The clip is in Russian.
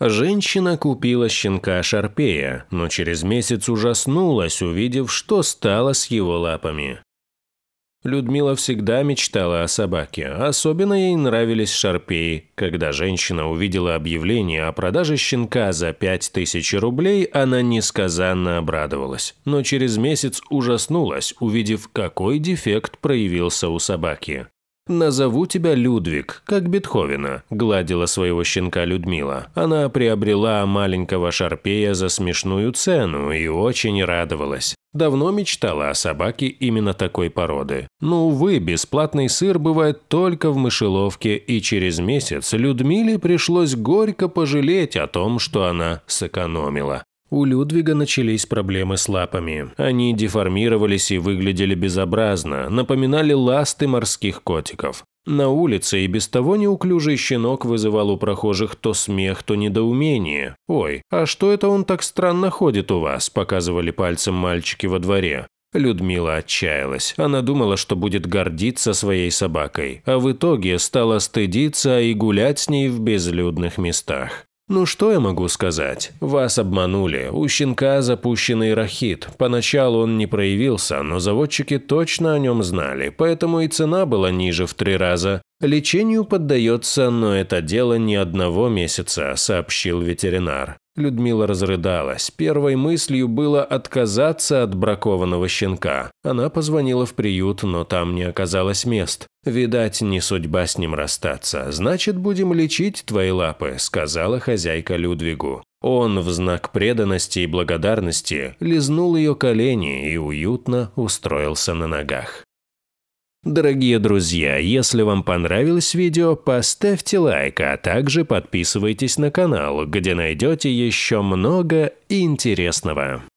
Женщина купила щенка Шарпея, но через месяц ужаснулась, увидев, что стало с его лапами. Людмила всегда мечтала о собаке, особенно ей нравились шарпеи. Когда женщина увидела объявление о продаже щенка за 5000 рублей, она несказанно обрадовалась. Но через месяц ужаснулась, увидев, какой дефект проявился у собаки. «Назову тебя Людвиг, как Бетховена», – гладила своего щенка Людмила. Она приобрела маленького шарпея за смешную цену и очень радовалась. Давно мечтала о собаке именно такой породы. Но, увы, бесплатный сыр бывает только в мышеловке, и через месяц Людмиле пришлось горько пожалеть о том, что она сэкономила. У Людвига начались проблемы с лапами. Они деформировались и выглядели безобразно, напоминали ласты морских котиков. На улице и без того неуклюжий щенок вызывал у прохожих то смех, то недоумение. «Ой, а что это он так странно ходит у вас?» – показывали пальцем мальчики во дворе. Людмила отчаялась. Она думала, что будет гордиться своей собакой, а в итоге стала стыдиться и гулять с ней в безлюдных местах. Ну что я могу сказать? Вас обманули. У щенка запущенный рахит. Поначалу он не проявился, но заводчики точно о нем знали, поэтому и цена была ниже в три раза. Лечению поддается, но это дело не одного месяца, сообщил ветеринар. Людмила разрыдалась. Первой мыслью было отказаться от бракованного щенка. Она позвонила в приют, но там не оказалось мест. «Видать, не судьба с ним расстаться, значит, будем лечить твои лапы», – сказала хозяйка Людвигу. Он в знак преданности и благодарности лизнул ее колени и уютно устроился на ногах. Дорогие друзья, если вам понравилось видео, поставьте лайк, а также подписывайтесь на канал, где найдете еще много интересного.